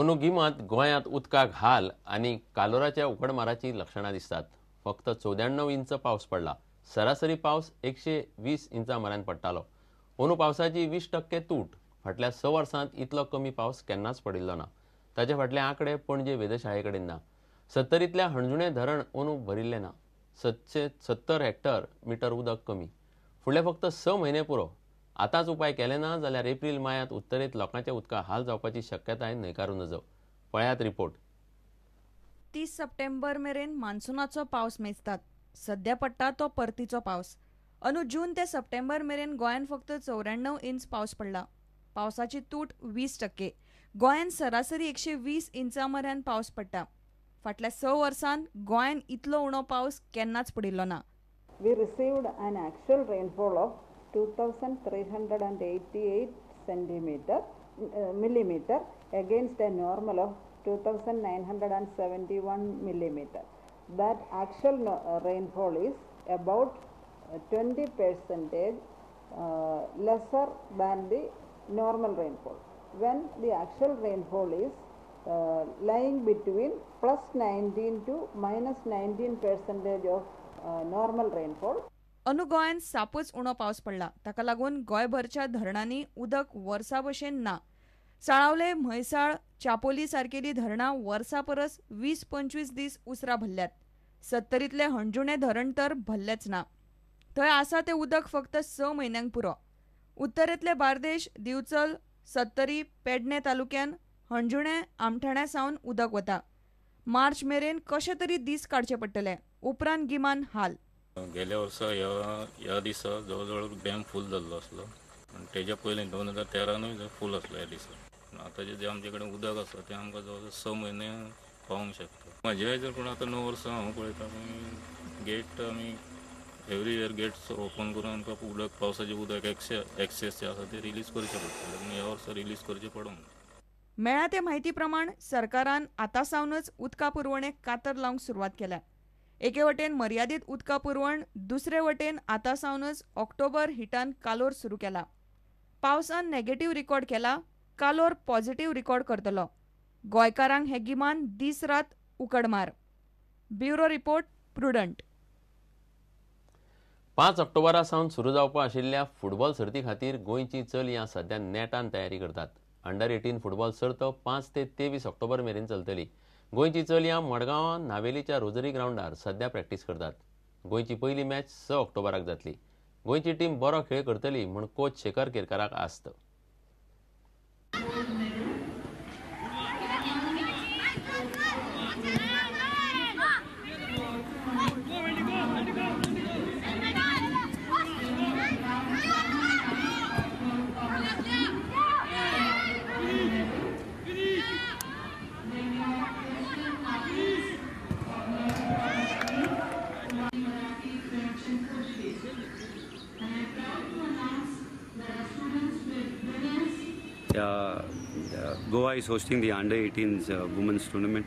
अंदू गिमांत गोंयांत उदकाक हाल आनी कालोराच्या उकडमाराची लक्षणां दिसतात फक्त चौद्याण्णव इंच पावस पडला सरासरी पावस एकशे वीस इंचा मेरेन पडटालो अंदू पावसाची वीस टक्के तूट फाटल्या स वर्सांत इतलो कमी पावस केन्नाच पडिल्लो ना ताचे फाटले आंकडे पणजे वेधशाळे कडेन ना सत्तरीतल्या हणजुणे धरण अंदू भरिल्लें ना सतशे सत्तर हेक्टर मिटर उदक कमी फुडले फक्त स म्हयने पुरो आताच उपाय केले ना जाल्यार एप्रिल मायात उत्तरेत लोकांच्या उदका हाल जावपाची शक्यताय न्हयकारून नजो पळयात रिपोर्ट तीस सप्टेंबर मेरेन मान्सुनाचो पावस मेजतात सध्या पडटा तो परतीचो पावस अंदू जून ते सप्टेंबर मेरेन गोंयांत फक्त चौऱ्याण्णव इंच पावस पडला पावसाची तूट वीस टक्के गोंयांत सरासरी एकशे वीस इंचा मेरेन पावस पडटा फाटल्या स वर्सान गोंयांत इतलो उणो पावस केन्नाच पडिल्लो ना we received an actual rainfall of 2388 centimeter uh, millimeter against a normal of 2971 millimeter that actual no, uh, rainfall is about uh, 20 percentage uh, lesser than the normal rainfall when the actual rainfall is uh, lying between plus 19 to minus 19 percentage of normal rainfall अंदू गोंयांत सापूच उणो पावस पडला ताका लागून गोंयभरच्या धरणांनी उदक वर्सा भशेन ना साळावले म्हैसाळ चापोली सारकेली धरणां वर्सा परस वीस पंचवीस दीस उसरा भरल्यात सत्तरीतले हणजुणे धरण तर भरलेच ना थंय आसा तें उदक फक्त स म्हयन्यांक पुरो उत्तरेतले बार्देश दिवचल सत्तरी पेडणे तालुक्यान हणजुणे आमठाण्या सावन उदक वता मार्च मेरेन कशे तरी दीस काडचे पडटले उपरांत गिमान हाल गेल्या वर्सा ह्या ह्या दिसा जवळ जवळ डॅम फुल जाल्लो असलो आणि तेज्या पयलीं दोन हजार तेरानूय फूल आसलो ह्या दिसा आता जे आमच्याकडे उदक असतं ते आमकां जवळ जवळ स म्हयने शकतो शकता म्हाज्या जर कोण आतां णव वर्ष हांव पळयता गेट आमी एवरी इयर गेट ओपन करून आमकां उदक पावसाचें उदक एक्सेस एक्सेस जें आसा तें रिलीज करचें पडटलें पूण ह्या वर्सा रिलीज करचें पडूंक मेळ्ळ्या ते म्हायती प्रमाण सरकारान आतां सावनच उदका पुरवणेक कातर लावंक सुरवात केल्या एके वटेन मर्यादीत उदका पुरवण दुसरे वटेन आतां सावनच ऑक्टोबर हिटान कालोर सुरू केला पावसान नेगेटिव्ह रिकॉर्ड केला कालोर पॉझिटिव्ह रिकॉर्ड करतलो गोंयकारांक हे गिमान दीस रात उकड मार ब्युरो रिपोर्ट प्रुडंट पांच ऑक्टोबरा सावन सुरू जावपा आशिल्ल्या फुटबॉल सर्ती खातीर गोंयची चलयां सध्या नेटान तयारी करतात अंडर एटीन फुटबॉल सर्त पांच ते तेवीस ऑक्टोबर मेरेन चलतली गोंयची चलयां मडगांवां नावेलीच्या रोजरी ग्राउंडार सध्या प्रॅक्टीस करतात गोंयची पयली मॅच स ऑक्टोबराक जातली गोंयची टीम बरो खेळ करतली म्हूण कोच शेखर केरकाराक आस्त Uh, uh, Goa is hosting the under 18s uh, women's tournament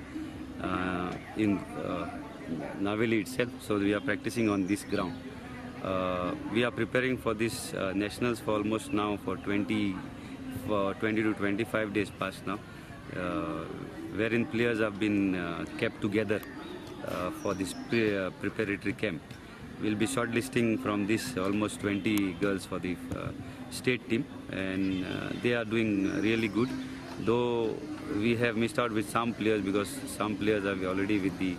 in Naveli itself, so we are practicing on this ground. Uh, we are preparing for this uh, nationals for almost now for 20 for 20 to 25 days past now uh, wherein players have been kept together for this pre preparatory camp we'll be shortlisting from this almost 20 girls for the uh, state team and uh, they are doing really good though we have missed out with some players because some players are already with the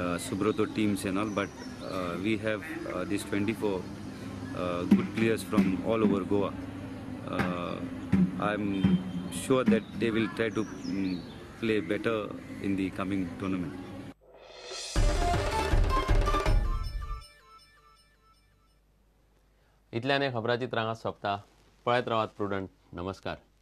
uh, Subroto teams and all but uh, we have uh, these 24 uh, good players from all over Goa. Uh, I'm sure that they will try to um, play better in the coming tournament. इतल्यान एक खबराची त्रांगात सोंपता पळयत रावात prudent नमस्कार